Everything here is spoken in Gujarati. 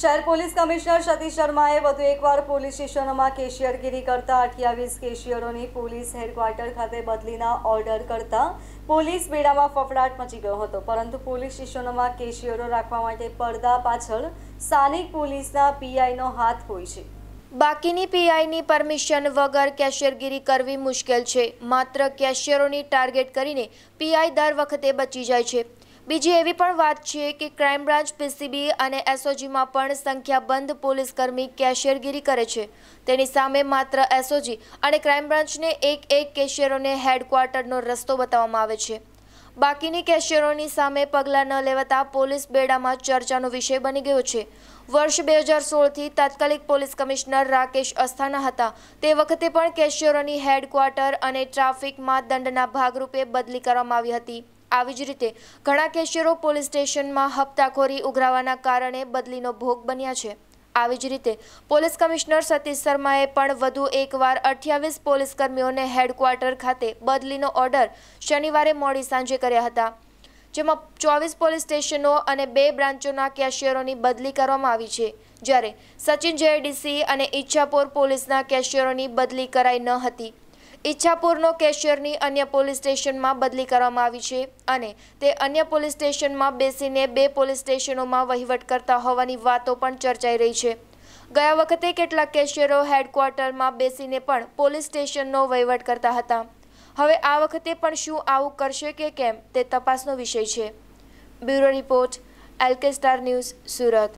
શહેર પોલીસ કમિશનર સતીશ શર્માએ વધુ એકવાર પોલીસ સ્ટેશનોમાં કેશિયરગીરી કરતા અઠ્યાવીસ કેશિયરોની પોલીસ હેડક્વાર્ટર ખાતે બદલીના ઓર્ડર કરતા પોલીસ બેડામાં ફફડાટ મચી ગયો હતો પરંતુ પોલીસ સ્ટેશનોમાં કેશિયરો રાખવા માટે પડદા પાછળ સ્થાનિક પોલીસના પીઆઈનો હાથ હોય છે બાકીની પીઆઈની પરમિશન વગર કેશિયરગીરી કરવી મુશ્કેલ છે માત્ર કેશિયરોની ટાર્ગેટ કરીને પીઆઈ દર વખતે બચી જાય છે બીજી એવી પણ વાત છે કે ક્રાઇમ બ્રાન્ચ પીસીબી અને એસઓજીમાં પણ સંખ્યાબંધ પોલીસકર્મી કેશિયરગીરી કરે છે તેની સામે માત્ર એસઓજી અને ક્રાઇમ બ્રાન્ચને એક એક કેશિયરોને હેડક્વાર્ટરનો રસ્તો બતાવવામાં આવે છે બાકીની કેશિયરોની સામે પગલાં ન લેવાતા પોલીસ બેડામાં ચર્ચાનો વિષય બની ગયો છે વર્ષ બે હજાર સોળથી તાત્કાલિક પોલીસ કમિશનર રાકેશ અસ્થાના હતા તે વખતે પણ કેશિયરોની હેડક્વાર્ટર અને ટ્રાફિક દંડના ભાગરૂપે બદલી કરવામાં આવી હતી આવી જ રીતે ઘણા કેશિયરો પોલીસ સ્ટેશનમાં હપ્તાખોરી ઉઘરાવાના કારણે બદલીનો ભોગ બન્યા છે આવી જ રીતે પોલીસ કમિશનર સતીશ શર્માએ પણ વધુ એકવાર અઠ્યાવીસ પોલીસ કર્મીઓને હેડક્વાર્ટર ખાતે બદલીનો ઓર્ડર શનિવારે મોડી સાંજે કર્યા હતા જેમાં ચોવીસ પોલીસ સ્ટેશનો અને બે બ્રાન્ચોના કેશિયરોની બદલી કરવામાં આવી છે જ્યારે સચિન જેડીસી અને ઈચ્છાપોર પોલીસના કેશિયરોની બદલી કરાઈ ન હતી ઈચ્છાપુરનો કેશિયરની અન્ય પોલીસ સ્ટેશનમાં બદલી કરવામાં આવી છે અને તે અન્ય પોલીસ સ્ટેશનમાં બેસીને બે પોલીસ સ્ટેશનોમાં વહીવટ કરતા હોવાની વાતો પણ ચર્ચાઈ રહી છે ગયા વખતે કેટલાક કેશિયરો હેડક્વાર્ટરમાં બેસીને પણ પોલીસ સ્ટેશનનો વહીવટ કરતા હતા હવે આ વખતે પણ શું આવું કરશે કે કેમ તે તપાસનો વિષય છે bureau report L K star news Surat